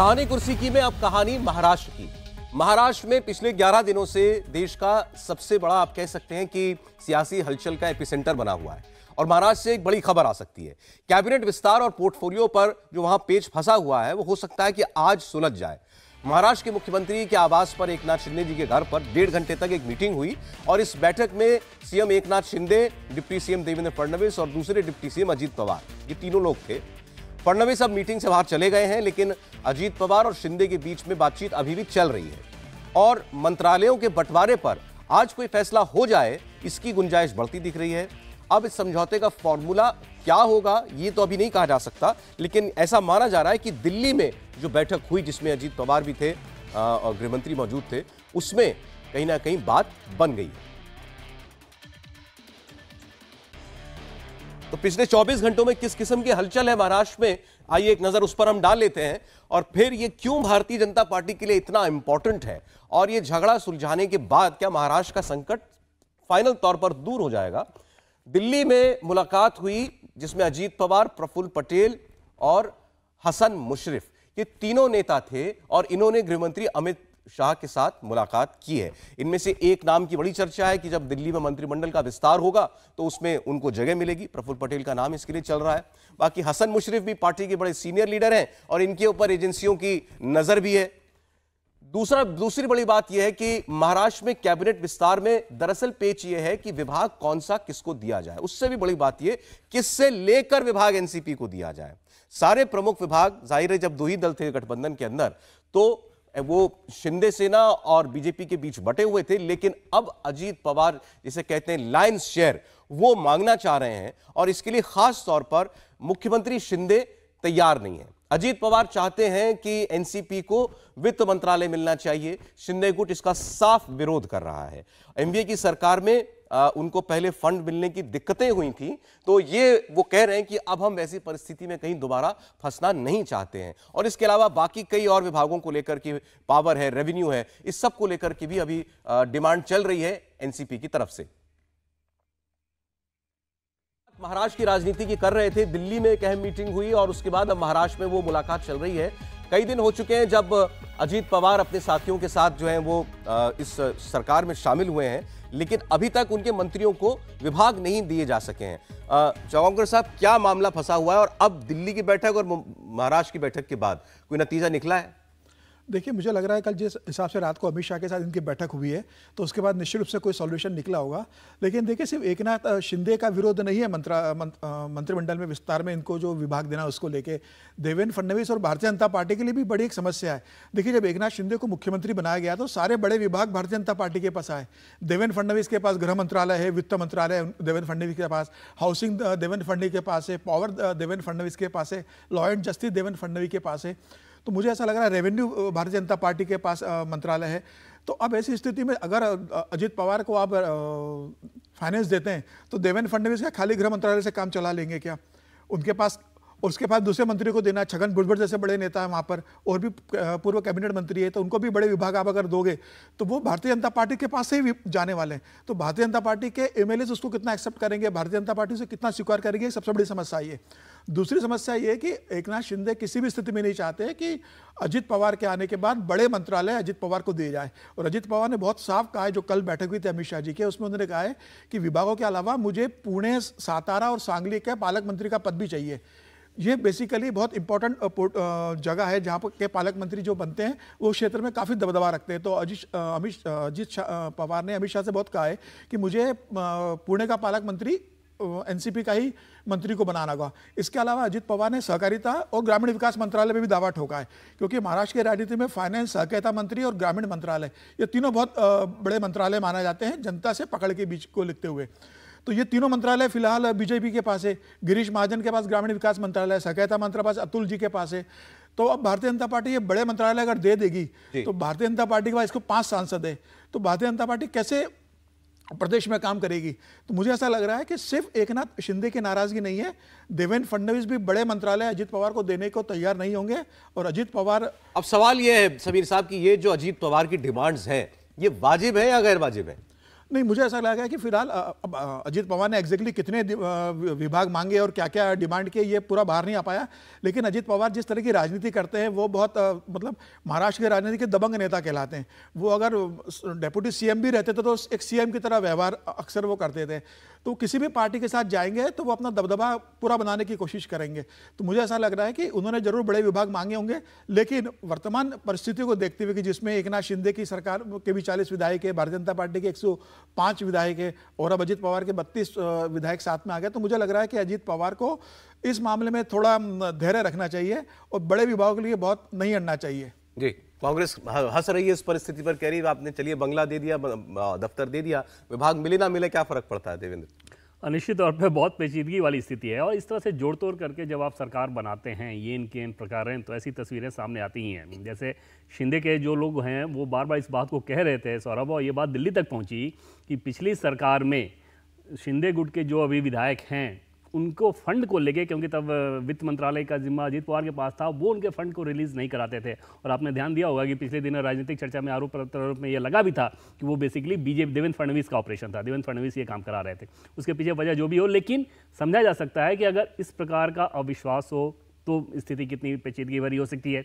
कहानी कुर्सी की में अब कहानी महाराष्ट्र की महाराष्ट्र में पिछले 11 दिनों से देश का सबसे बड़ा आप कह सकते हैं कि सियासी हलचल का एपिसेंटर बना हुआ है और महाराष्ट्र से एक बड़ी खबर आ सकती है कैबिनेट विस्तार और पोर्टफोलियो पर जो वहां पेज फंसा हुआ है वो हो सकता है कि आज सुलझ जाए महाराष्ट्र के मुख्यमंत्री के आवास पर एक नाथ शिंदे जी के घर पर डेढ़ घंटे तक एक मीटिंग हुई और इस बैठक में CM Eknath Shinde deputy CM Devendra Fadnavis और दूसरे डिप्टी सीएम अजीत पवार ये तीनों लोग थे फडणवीस अब मीटिंग से बाहर चले गए हैं लेकिन अजीत पवार और शिंदे के बीच में बातचीत अभी भी चल रही है और मंत्रालयों के बंटवारे पर आज कोई फैसला हो जाए इसकी गुंजाइश बढ़ती दिख रही है अब इस समझौते का फॉर्मूला क्या होगा ये तो अभी नहीं कहा जा सकता लेकिन ऐसा माना जा रहा है कि दिल्ली में जो बैठक हुई जिसमें अजीत पवार भी थे और गृहमंत्री मौजूद थे उसमें कहीं ना कहीं बात बन गई है तो पिछले 24 घंटों में किस किस्म की हलचल है महाराष्ट्र में आइए एक नज़र उस पर हम डाल लेते हैं और फिर ये क्यों भारतीय जनता पार्टी के लिए इतना इंपॉर्टेंट है और ये झगड़ा सुलझाने के बाद क्या महाराष्ट्र का संकट फाइनल तौर पर दूर हो जाएगा दिल्ली में मुलाकात हुई जिसमें अजीत पवार प्रफुल्ल पटेल और हसन मुशरफ ये तीनों नेता थे और इन्होंने गृहमंत्री अमित शाह के साथ मुलाकात की है इनमें से एक नाम की बड़ी चर्चा है कि जब दिल्ली में मंत्रिमंडल का विस्तार होगा तो उसमें उनको जगह मिलेगी प्रफुल्ल पटेल का नाम इसके लिए चल रहा है बाकी हसन मुशरफ भी पार्टी के बड़े सीनियर लीडर हैं और इनके ऊपर एजेंसियों की नज़र भी है दूसरा दूसरी बड़ी बात यह है कि महाराष्ट्र में कैबिनेट विस्तार में दरअसल पेच यह है कि विभाग कौन सा किसको दिया जाए उससे भी बड़ी बात यह किससे लेकर विभाग एनसीपी को दिया जाए सारे प्रमुख विभाग जाहिर है जब दो ही दल थे गठबंधन के अंदर तो वो शिंदे सेना और बीजेपी के बीच बटे हुए थे लेकिन अब अजीत पवार जिसे कहते हैं लायंस शेयर वो मांगना चाह रहे हैं और इसके लिए खास तौर पर मुख्यमंत्री शिंदे तैयार नहीं है अजीत पवार चाहते हैं कि एनसीपी को वित्त मंत्रालय मिलना चाहिए शिंदे गुट इसका साफ विरोध कर रहा है एमबीए की सरकार में आ, उनको पहले फंड मिलने की दिक्कतें हुई थी तो ये वो कह रहे हैं कि अब हम ऐसी परिस्थिति में कहीं दोबारा फंसना नहीं चाहते हैं और इसके अलावा बाकी कई और विभागों को लेकर के पावर है रेवेन्यू है इस सब को लेकर के भी अभी डिमांड चल रही है एनसीपी की तरफ से महाराष्ट्र की राजनीति की कर रहे थे दिल्ली में एक अहम मीटिंग हुई और उसके बाद अब महाराष्ट्र में वो मुलाकात चल रही है कई दिन हो चुके हैं जब अजीत पवार अपने साथियों के साथ जो है वो इस सरकार में शामिल हुए हैं लेकिन अभी तक उनके मंत्रियों को विभाग नहीं दिए जा सके हैं चौंकर साहब क्या मामला फंसा हुआ है और अब दिल्ली की बैठक और महाराष्ट्र की बैठक के बाद कोई नतीजा निकला है देखिए मुझे लग रहा है कल जिस हिसाब से रात को अमित शाह के साथ इनकी बैठक हुई है तो उसके बाद निश्चित रूप से कोई सॉल्यूशन निकला होगा लेकिन देखिए सिर्फ एक नाथ शिंदे का विरोध नहीं है मंत्रा मंत्रिमंडल में विस्तार में इनको जो विभाग देना उसको लेके देवेंद्र फडणवीस और भारतीय जनता पार्टी के लिए भी बड़ी एक समस्या है देखिए जब एक शिंदे को मुख्यमंत्री बनाया गया तो सारे बड़े विभाग भारतीय जनता पार्टी के पास आए देवेंद्र फडणवीस के पास गृह मंत्रालय है वित्त मंत्रालय देवेंद्र फडणवीस के पास हाउसिंग देवेंद्र फडणवीस के पास है पावर देवेंद्र फडणवीस के पास है law and justice Devendra Fadnavis के पास है तो मुझे ऐसा लग रहा है रेवेन्यू भारतीय जनता पार्टी के पास मंत्रालय है तो अब ऐसी स्थिति में अगर अजीत पवार को आप फाइनेंस देते हैं तो देवेंद्र फडणवीस का खाली गृह मंत्रालय से काम चला लेंगे क्या उनके पास उसके बाद दूसरे मंत्रियों को देना छगन भुजबड़ जैसे बड़े नेता हैं वहाँ पर और भी पूर्व कैबिनेट मंत्री है तो उनको भी बड़े विभाग आप अगर दोगे तो वो भारतीय जनता पार्टी के पास से ही जाने वाले हैं तो भारतीय जनता पार्टी के एम उसको कितना एक्सेप्ट करेंगे भारतीय जनता पार्टी उसे कितना स्वीकार करेंगे सबसे बड़ी समस्या ये दूसरी समस्या ये कि एक नाथ शिंदे किसी भी स्थिति में नहीं चाहते कि अजित पवार के आने के बाद बड़े मंत्रालय अजित पवार को दिए जाए और अजित पवार ने बहुत साफ कहा है जो कल बैठक हुई थी अमित शाह जी के उसमें उन्होंने कहा है कि विभागों के अलावा मुझे पुणे सातारा और सांगली के पालक मंत्री का पद भी चाहिए ये बेसिकली बहुत इंपॉर्टेंट uh, uh, जगह है जहाँ पर के पालक मंत्री जो बनते हैं वो क्षेत्र में काफ़ी दबदबा रखते हैं तो uh, अजीत अमित अजीत पवार ने अमित शाह से बहुत कहा है कि मुझे पुणे का पालक मंत्री एनसीपी का ही मंत्री को बनाना होगा इसके अलावा अजित पवार ने सहकारिता और ग्रामीण विकास मंत्रालय में भी दावा ठोका है क्योंकि महाराष्ट्र की राजनीति में फाइनेंस सहकारिता मंत्री और ग्रामीण मंत्रालय ये तीनों बहुत बड़े मंत्रालय माना जाते हैं जनता से पकड़ के बीच को लिखते हुए तो ये तीनों मंत्रालय फिलहाल बीजेपी के पास है गिरीश महाजन के पास ग्रामीण विकास मंत्रालय है सहकारिता मंत्रालय पास अतुल जी के पास है तो अब भारतीय जनता पार्टी ये बड़े मंत्रालय अगर दे देगी तो भारतीय जनता पार्टी के पास इसको पांच सांसद है तो भारतीय जनता पार्टी कैसे प्रदेश में काम करेगी तो मुझे ऐसा लग रहा है कि सिर्फ एकनाथ शिंदे की नाराजगी नहीं है देवेंद्र फडणवीस भी बड़े मंत्रालय अजीत पवार को देने को तैयार नहीं होंगे और अजीत पवार अब सवाल यह है समीर साहब की ये जो अजीत पवार की डिमांड्स हैं ये वाजिब है या गैर वाजिब है नहीं मुझे ऐसा लगा कि फिलहाल अब अजीत पवार ने एग्जैक्टली कितने विभाग मांगे और क्या क्या डिमांड किए ये पूरा बाहर नहीं आ पाया लेकिन अजीत पवार जिस तरह की राजनीति करते हैं वो बहुत मतलब महाराष्ट्र के राजनीति के दबंग नेता कहलाते हैं वो अगर डेप्यूटी सीएम भी रहते थे तो एक सीएम की तरह व्यवहार अक्सर वो करते थे तो किसी भी पार्टी के साथ जाएंगे तो वो अपना दबदबा पूरा बनाने की कोशिश करेंगे तो मुझे ऐसा लग रहा है कि उन्होंने जरूर बड़े विभाग मांगे होंगे लेकिन वर्तमान परिस्थिति को देखते हुए कि जिसमें एक नाथ शिंदे की सरकार के भी चालीस विधायक है भारतीय जनता पार्टी के एक विधायक है और अब अजीत पवार के बत्तीस विधायक साथ में आ गए तो मुझे लग रहा है कि अजीत पवार को इस मामले में थोड़ा धैर्य रखना चाहिए और बड़े विभागों के लिए बहुत नहीं अड़ना चाहिए जी कांग्रेस हंस रही है इस परिस्थिति पर कह रही है आपने चलिए बंगला दे दिया दफ्तर दे दिया विभाग मिले ना मिले क्या फर्क पड़ता है देवेंद्र निश्चित तौर पे बहुत पेचीदगी वाली स्थिति है और इस तरह से जोड़ तोड़ करके जब आप सरकार बनाते हैं ये इनके इन प्रकार हैं तो ऐसी तस्वीरें सामने आती ही हैं जैसे शिंदे के जो लोग हैं वो बार बार इस बात को कह रहे थे सौरभ और ये बात दिल्ली तक पहुंची कि पिछली सरकार में शिंदे गुट के जो अभी विधायक हैं उनको फंड को लेके क्योंकि तब वित्त मंत्रालय का जिम्मा अजीत पवार के पास था वो उनके फंड को रिलीज़ नहीं कराते थे और आपने ध्यान दिया होगा कि पिछले दिनों राजनीतिक चर्चा में आरोप प्रत्यारोप में ये लगा भी था कि वो बेसिकली बीजेपी देवेंद्र फडणवीस का ऑपरेशन था देवेंद्र फडणवीस ये काम करा रहे थे उसके पीछे वजह जो भी हो लेकिन समझा जा सकता है कि अगर इस प्रकार का अविश्वास हो तो स्थिति कितनी पेचीदगी भरी हो सकती है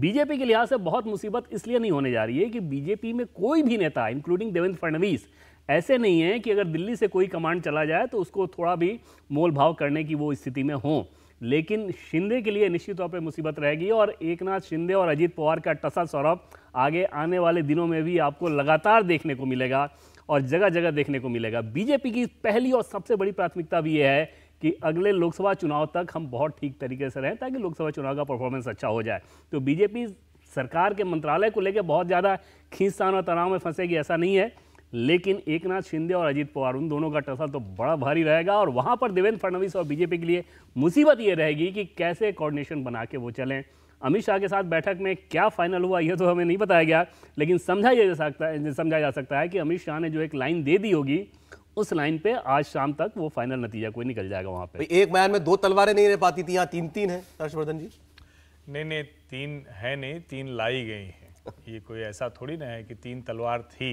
बीजेपी के लिहाज से बहुत मुसीबत इसलिए नहीं होने जा रही है कि बीजेपी में कोई भी नेता इंक्लूडिंग देवेंद्र फडणवीस ऐसे नहीं है कि अगर दिल्ली से कोई कमांड चला जाए तो उसको थोड़ा भी मोल भाव करने की वो स्थिति में हों लेकिन शिंदे के लिए निश्चित तौर पर मुसीबत रहेगी और एक नाथ शिंदे और अजीत पवार का टसा सौरभ आगे आने वाले दिनों में भी आपको लगातार देखने को मिलेगा और जगह जगह देखने को मिलेगा बीजेपी की पहली और सबसे बड़ी प्राथमिकता भी यह है कि अगले लोकसभा चुनाव तक हम बहुत ठीक तरीके से रहें ताकि लोकसभा चुनाव का परफॉर्मेंस अच्छा हो जाए तो बीजेपी सरकार के मंत्रालय को लेकर बहुत ज़्यादा खींचतान और तनाव में फंसेगी ऐसा नहीं है लेकिन एक नाथ शिंदे और अजीत पवार उन दोनों का टसल तो बड़ा भारी रहेगा और वहाँ पर देवेंद्र फडणवीस और बीजेपी के लिए मुसीबत ये रहेगी कि कैसे कोऑर्डिनेशन बना के वो चलें अमित शाह के साथ बैठक में क्या फाइनल हुआ यह तो हमें नहीं बताया गया लेकिन समझा जा सकता है समझा जा सकता है कि अमित शाह ने जो एक लाइन दे दी होगी उस लाइन पे आज शाम तक वो फाइनल नतीजा कोई निकल जाएगा वहां पे एक बयान में दो तलवारें नहीं रह पाती थी यहाँ तीन तीन है हर्षवर्धन जी नहीं नहीं तीन है नहीं तीन लाई गई हैं ये कोई ऐसा थोड़ी ना है कि तीन तलवार थी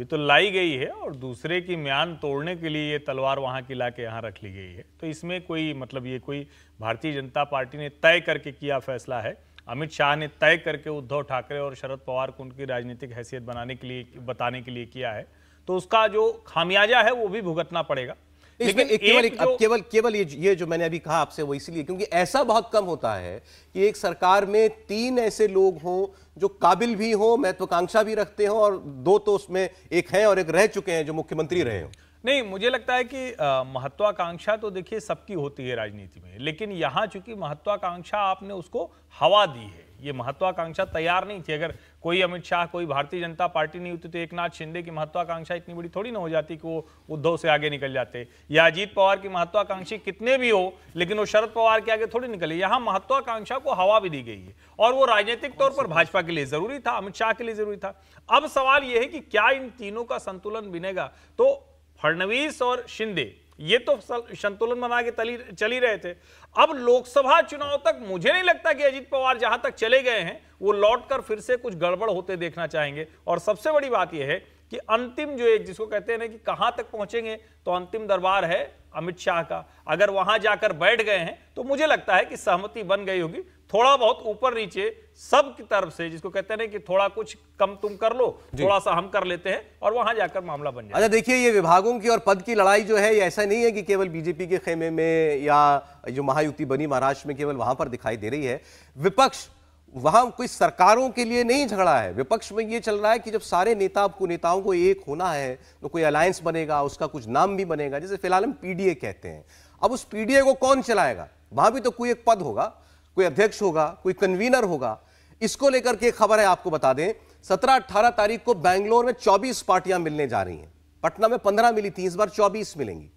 ये तो लाई गई है और दूसरे की म्यान तोड़ने के लिए ये तलवार वहाँ की ला के यहाँ रख ली गई है तो इसमें कोई मतलब ये कोई भारतीय जनता पार्टी ने तय करके किया फैसला है अमित शाह ने तय करके उद्धव ठाकरे और शरद पवार को उनकी राजनीतिक हैसियत बनाने के लिए बताने के लिए किया है तो उसका जो खामियाजा है वो भी भुगतना पड़ेगा लेकिन एक केवल एक केवल केवल ये ये जो मैंने अभी कहा आपसे वो इसलिए क्योंकि ऐसा बहुत कम होता है कि एक सरकार में तीन ऐसे लोग हों जो काबिल भी हों महत्वाकांक्षा भी रखते हों और दो तो उसमें एक हैं और एक रह चुके हैं जो मुख्यमंत्री रहे हों नहीं मुझे लगता है कि महत्वाकांक्षा तो देखिए सबकी होती है राजनीति में लेकिन यहाँ चूंकि महत्वाकांक्षा आपने उसको हवा दी है ये महत्वाकांक्षा तैयार नहीं थी अगर कोई अमित शाह कोई भारतीय जनता पार्टी नहीं होती तो एक नाथ शिंदे की महत्वाकांक्षा इतनी बड़ी थोड़ी ना हो जाती कि वो उद्धव से आगे निकल जाते या अजीत पवार की महत्वाकांक्षी कितने भी हो लेकिन वो शरद पवार के आगे थोड़ी निकले यहाँ महत्वाकांक्षा को हवा भी दी गई है और वो राजनीतिक तौर पर भाजपा के लिए जरूरी था अमित शाह के लिए जरूरी था अब सवाल यह है कि क्या इन तीनों का संतुलन बिनेगा तो फडणवीस और शिंदे ये तो संतुलन बना के चल ही रहे थे अब लोकसभा चुनाव तक मुझे नहीं लगता कि अजीत पवार जहां तक चले गए हैं वो लौटकर फिर से कुछ गड़बड़ होते देखना चाहेंगे और सबसे बड़ी बात यह है कि अंतिम जो एक जिसको कहते हैं ना कि कहां तक पहुंचेंगे तो अंतिम दरबार है अमित शाह का अगर वहां जाकर बैठ गए हैं तो मुझे लगता है कि सहमति बन गई होगी थोड़ा बहुत ऊपर नीचे सब की तरफ से जिसको कहते हैं कि थोड़ा कुछ कम तुम कर लो थोड़ा सा हम कर लेते हैं और वहां जाकर मामला बन जाए अच्छा देखिए ये विभागों की और पद की लड़ाई जो है ये ऐसा नहीं है कि केवल बीजेपी के खेमे में या जो महायुति बनी महाराष्ट्र में केवल वहां पर दिखाई दे रही है विपक्ष वहां कोई सरकारों के लिए नहीं झगड़ा है विपक्ष में ये चल रहा है कि जब सारे नेता को नेताओं को एक होना है तो कोई अलायंस बनेगा उसका कुछ नाम भी बनेगा जैसे फिलहाल हम पीडीए कहते हैं अब उस पीडीए को कौन चलाएगा वहां भी तो कोई एक पद होगा कोई अध्यक्ष होगा कोई कन्वीनर होगा इसको लेकर के खबर है आपको बता दें सत्रह अट्ठारह तारीख को बैंगलोर में चौबीस पार्टियां मिलने जा रही हैं पटना में पंद्रह मिली थी इस बार चौबीस मिलेंगी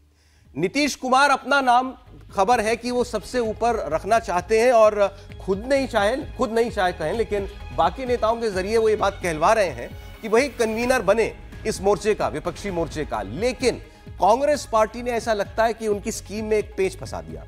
नीतीश कुमार अपना नाम खबर है कि वो सबसे ऊपर रखना चाहते हैं और खुद नहीं चाहे खुद नहीं चाहे कहें लेकिन बाकी नेताओं के जरिए वो ये बात कहलवा रहे हैं कि वही कन्वीनर बने इस मोर्चे का विपक्षी मोर्चे का लेकिन कांग्रेस पार्टी ने ऐसा लगता है कि उनकी स्कीम में एक पेच फंसा दिया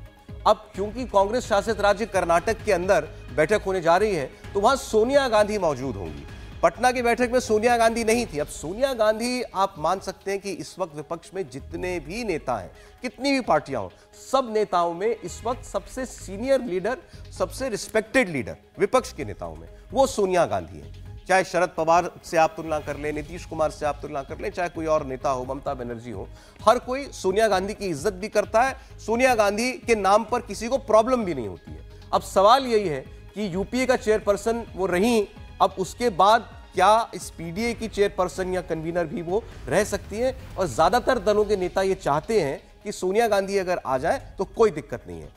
अब क्योंकि कांग्रेस शासित राज्य कर्नाटक के अंदर बैठक होने जा रही है तो वहां सोनिया गांधी मौजूद होंगी पटना की बैठक में सोनिया गांधी नहीं थी अब सोनिया गांधी आप मान सकते हैं कि इस वक्त विपक्ष में जितने भी नेता हैं कितनी भी पार्टियां हो सब नेताओं में इस वक्त सबसे सीनियर लीडर सबसे रिस्पेक्टेड लीडर विपक्ष के नेताओं में वो सोनिया गांधी है चाहे शरद पवार से आप तुलना कर लें नीतीश कुमार से आप तुलना कर लें चाहे कोई और नेता हो ममता बनर्जी हो हर कोई सोनिया गांधी की इज्जत भी करता है सोनिया गांधी के नाम पर किसी को प्रॉब्लम भी नहीं होती है अब सवाल यही है कि यूपीए का चेयरपर्सन वो रही अब उसके बाद क्या इस पीडीए की चेयरपर्सन या कन्वीनर भी वो रह सकती है और ज्यादातर दलों के नेता ये चाहते हैं कि सोनिया गांधी अगर आ जाए तो कोई दिक्कत नहीं है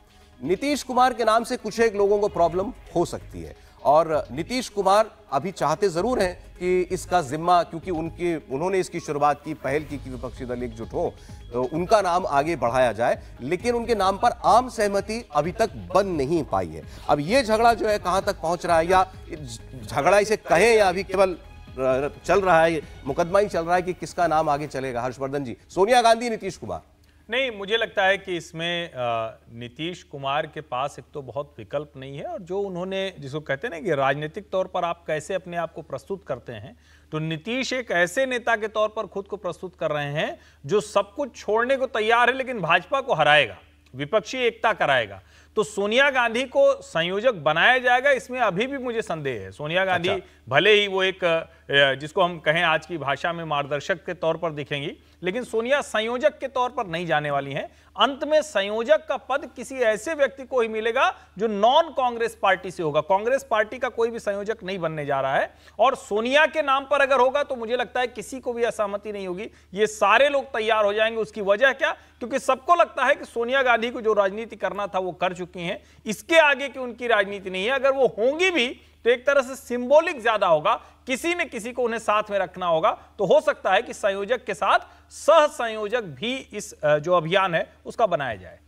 नीतीश कुमार के नाम से कुछ एक लोगों को प्रॉब्लम हो सकती है और नीतीश कुमार अभी चाहते जरूर हैं कि इसका जिम्मा क्योंकि उनके उन्होंने इसकी शुरुआत की पहल की कि विपक्षी दल एकजुट हो तो उनका नाम आगे बढ़ाया जाए लेकिन उनके नाम पर आम सहमति अभी तक बन नहीं पाई है अब ये झगड़ा जो है कहां तक पहुंच रहा है या झगड़ा इसे कहें या अभी केवल चल रहा है मुकदमा ही चल रहा है कि किसका नाम आगे चलेगा हर्षवर्धन जी सोनिया गांधी नीतीश कुमार नहीं मुझे लगता है कि इसमें नीतीश कुमार के पास एक तो बहुत विकल्प नहीं है और जो उन्होंने जिसको कहते हैं ना कि राजनीतिक तौर पर आप कैसे अपने आप को प्रस्तुत करते हैं तो नीतीश एक ऐसे नेता के तौर पर खुद को प्रस्तुत कर रहे हैं जो सब कुछ छोड़ने को तैयार है लेकिन भाजपा को हराएगा विपक्षी एकता कराएगा तो सोनिया गांधी को संयोजक बनाया जाएगा इसमें अभी भी मुझे संदेह है सोनिया गांधी अच्छा। भले ही वो एक जिसको हम कहें आज की भाषा में मार्गदर्शक के तौर पर दिखेंगी लेकिन सोनिया संयोजक के तौर पर नहीं जाने वाली हैं अंत में संयोजक का पद किसी ऐसे व्यक्ति को ही मिलेगा जो नॉन कांग्रेस पार्टी से होगा कांग्रेस पार्टी का कोई भी संयोजक नहीं बनने जा रहा है और सोनिया के नाम पर अगर होगा तो मुझे लगता है किसी को भी असहमति नहीं होगी ये सारे लोग तैयार हो जाएंगे उसकी वजह क्या क्योंकि सबको लगता है कि सोनिया गांधी को जो राजनीति करना था वो कर चुकी है इसके आगे की उनकी राजनीति नहीं है अगर वो होंगी भी तो एक तरह से सिंबॉलिक ज्यादा होगा किसी ने किसी को उन्हें साथ में रखना होगा तो हो सकता है कि संयोजक के साथ सह संयोजक भी इस जो अभियान है उसका बनाया जाए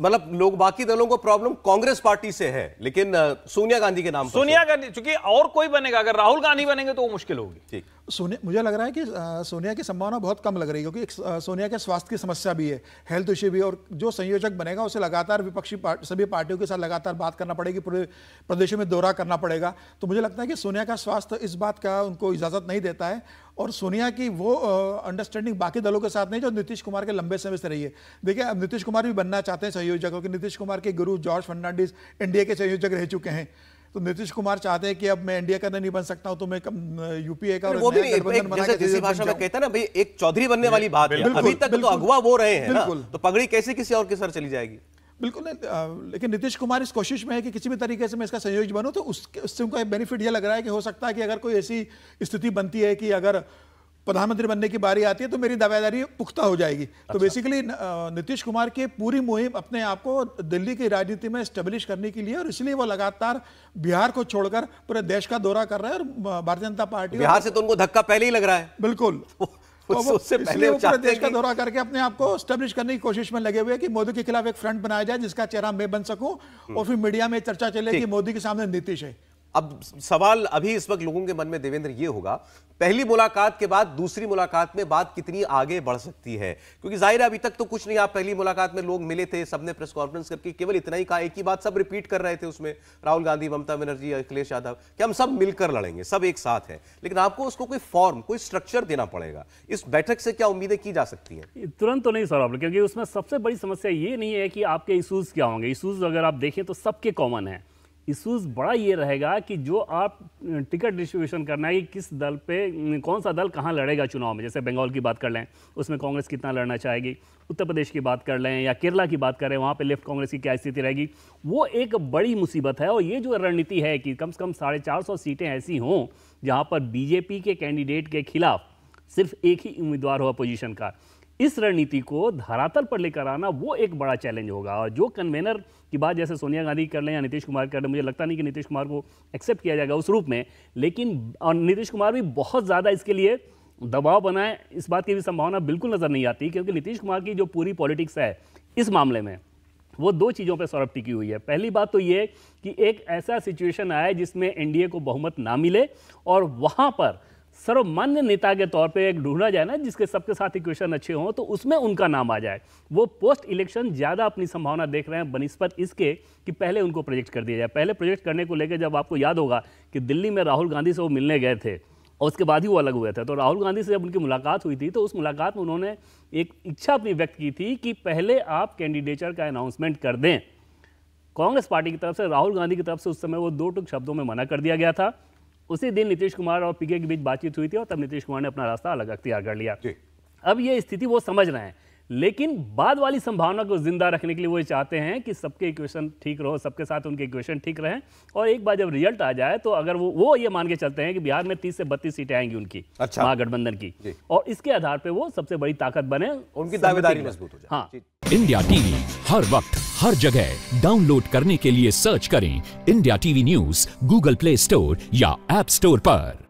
मतलब लोग बाकी दलों को प्रॉब्लम कांग्रेस पार्टी से है लेकिन सोनिया गांधी के नाम सोनिया गांधी चूंकि और कोई बनेगा अगर राहुल गांधी बनेंगे तो वो मुश्किल होगी ठीक सोनिया मुझे लग रहा है कि सोनिया की संभावना बहुत कम लग रही है क्योंकि सोनिया के स्वास्थ्य की समस्या भी है हेल्थ इश्यू भी और जो संयोजक बनेगा उसे लगातार विपक्षी पार्ट, सभी पार्टियों के साथ लगातार बात करना पड़ेगी पूरे प्रदेशों में दौरा करना पड़ेगा तो मुझे लगता है कि सोनिया का स्वास्थ्य इस बात का उनको इजाज़त नहीं देता है और सोनिया की वो अंडरस्टैंडिंग बाकी दलों के साथ नहीं जो नीतीश कुमार के लंबे समय से रही है देखिए अब नीतीश कुमार भी बनना चाहते हैं संयोजक क्योंकि नीतीश कुमार के गुरु जॉर्ज फर्नांडिस एनडीए के संयोजक रह चुके हैं तो नीतीश कुमार चाहते हैं कि अब मैं इंडिया का नहीं बन सकता हूं तो मैं कम यूपीए का वो भी किसी भाषा में कहता ना भाई एक चौधरी बनने वाली बात है अभी तक तो अगुआ वो रहे हैं तो पगड़ी कैसे किसी और के सर चली जाएगी बिल्कुल नहीं लेकिन नीतीश कुमार इस कोशिश में है कि किसी भी तरीके से मैं इसका संयोजन बनूं तो उसके उससे उनका बेनिफिट यह लग रहा है कि हो सकता है कि अगर कोई ऐसी स्थिति बनती है कि अगर प्रधानमंत्री बनने की बारी आती है तो मेरी दावेदारी पुख्ता हो जाएगी तो अच्छा। तो बेसिकली नीतीश कुमार की पूरी मुहिम अपने आप को दिल्ली की राजनीति में स्टेब्लिश करने के लिए और इसलिए वो लगातार बिहार को छोड़कर पूरे देश का दौरा कर रहे हैं और भारतीय जनता पार्टी बिहार से तो उनको धक्का पहले ही लग रहा है बिल्कुल तो पूरे देश का दौरा करके अपने आप को करने की कोशिश में लगे हुए मोदी के खिलाफ एक फ्रंट बनाया जाए जिसका चेहरा मैं बन सकूं हम्म। और फिर मीडिया में चर्चा चले कि मोदी के सामने नीतीश है अब सवाल अभी इस वक्त लोगों के मन में देवेंद्र ये होगा पहली मुलाकात के बाद दूसरी मुलाकात में बात कितनी आगे बढ़ सकती है क्योंकि जाहिर है अभी तक तो कुछ नहीं आप पहली मुलाकात में लोग मिले थे सबने प्रेस कॉन्फ्रेंस करके केवल इतना ही कहा एक ही बात सब रिपीट कर रहे थे उसमें राहुल गांधी ममता बनर्जी अखिलेश यादव कि हम सब मिलकर लड़ेंगे सब एक साथ हैं लेकिन आपको उसको कोई फॉर्म कोई स्ट्रक्चर देना पड़ेगा इस बैठक से क्या उम्मीदें की जा सकती हैं तुरंत तो नहीं सर आप क्योंकि उसमें सबसे बड़ी समस्या ये नहीं है कि आपके इशूज क्या होंगे इशूज अगर आप देखें तो सबके कॉमन है इशूज़ बड़ा ये रहेगा कि जो आप टिकट डिस्ट्रीब्यूशन करना है कि किस दल पे कौन सा दल कहाँ लड़ेगा चुनाव में जैसे बंगाल की बात कर लें उसमें कांग्रेस कितना लड़ना चाहेगी उत्तर प्रदेश की बात कर लें या केरला की बात करें वहाँ पे लेफ्ट कांग्रेस की क्या स्थिति रहेगी वो एक बड़ी मुसीबत है और ये जो रणनीति है कि कम से कम साढ़े चार सौ सीटें ऐसी हों जहाँ पर बीजेपी के कैंडिडेट के खिलाफ सिर्फ एक ही उम्मीदवार हो अपोजिशन का इस रणनीति को धरातल पर लेकर आना वो एक बड़ा चैलेंज होगा और जो कन्वेनर की बात जैसे सोनिया गांधी कर लें या नीतीश कुमार कर लें मुझे लगता नहीं कि नीतीश कुमार को एक्सेप्ट किया जाएगा उस रूप में लेकिन और नीतीश कुमार भी बहुत ज़्यादा इसके लिए दबाव बनाए इस बात की भी संभावना बिल्कुल नज़र नहीं आती क्योंकि नीतीश कुमार की जो पूरी पॉलिटिक्स है इस मामले में वो दो चीज़ों पर सौरभ टिकी हुई है पहली बात तो ये कि एक ऐसा सिचुएशन आए जिसमें एनडीए को बहुमत ना मिले और वहाँ पर सर्वमान्य नेता के तौर पे एक ढूंढा जाए ना जिसके सबके साथ इक्वेशन अच्छे हों तो उसमें उनका नाम आ जाए वो पोस्ट इलेक्शन ज़्यादा अपनी संभावना देख रहे हैं बनस्पत इसके कि पहले उनको प्रोजेक्ट कर दिया जाए पहले प्रोजेक्ट करने को लेकर जब आपको याद होगा कि दिल्ली में राहुल गांधी से वो मिलने गए थे और उसके बाद ही वो अलग हुए थे तो राहुल गांधी से जब उनकी मुलाकात हुई थी तो उस मुलाकात में उन्होंने एक इच्छा अपनी व्यक्त की थी कि पहले आप कैंडिडेचर का अनाउंसमेंट कर दें कांग्रेस पार्टी की तरफ से राहुल गांधी की तरफ से उस समय वो दो टुक शब्दों में मना कर दिया गया था उसी दिन नीतीश कुमार और पीके के बीच बातचीत हुई थी और तब नीतीश कुमार ने अपना रास्ता अलग अख्तियार कर लिया अब ये स्थिति वो समझ रहे हैं लेकिन बाद वाली संभावना को जिंदा रखने के लिए वो चाहते हैं कि सबके इक्वेशन ठीक रहो सबके साथ उनके इक्वेशन ठीक रहें और एक बार जब रिजल्ट आ जाए तो अगर वो वो ये मान के चलते हैं कि बिहार में तीस से बत्तीस सीटें आएंगी उनकी अच्छा। महागठबंधन की और इसके आधार पर वो सबसे बड़ी ताकत बने उनकी दावेदारी मजबूत हो जाए हाँ इंडिया टीवी हर वक्त हर जगह डाउनलोड करने के लिए सर्च करें India TV news Google Play Store या एप स्टोर पर